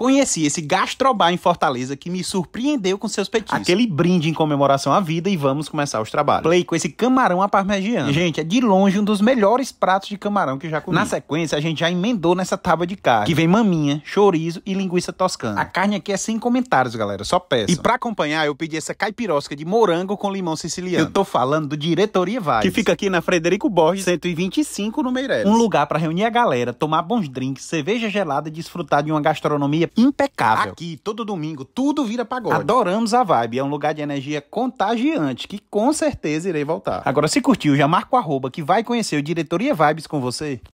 Conheci esse gastrobar em Fortaleza que me surpreendeu com seus petiscos. Aquele brinde em comemoração à vida e vamos começar os trabalhos. Play com esse camarão à parmegiana. Gente, é de longe um dos melhores pratos de camarão que já comi. Na sequência, a gente já emendou nessa tábua de carne, que vem maminha, chorizo e linguiça toscana. A carne aqui é sem comentários, galera, só peça. E para acompanhar, eu pedi essa caipirosca de morango com limão siciliano. Eu tô falando do Diretoria Vaz, que fica aqui na Frederico Borges, 125 no Meireles. Um lugar para reunir a galera, tomar bons drinks, cerveja gelada e desfrutar de uma gastronomia impecável. Aqui, todo domingo, tudo vira pagode. Adoramos a vibe, é um lugar de energia contagiante, que com certeza irei voltar. Agora, se curtiu, já marca o arroba que vai conhecer o Diretoria Vibes com você.